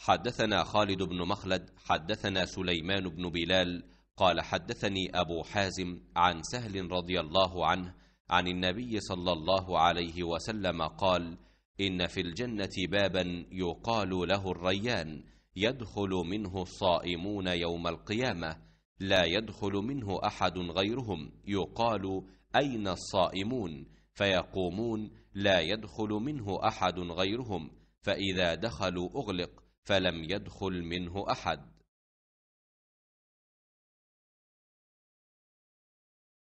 حدثنا خالد بن مخلد حدثنا سليمان بن بلال قال حدثني أبو حازم عن سهل رضي الله عنه عن النبي صلى الله عليه وسلم قال إن في الجنة بابا يقال له الريان يدخل منه الصائمون يوم القيامة لا يدخل منه أحد غيرهم يقال أين الصائمون فيقومون لا يدخل منه أحد غيرهم فإذا دخلوا أغلق فلم يدخل منه احد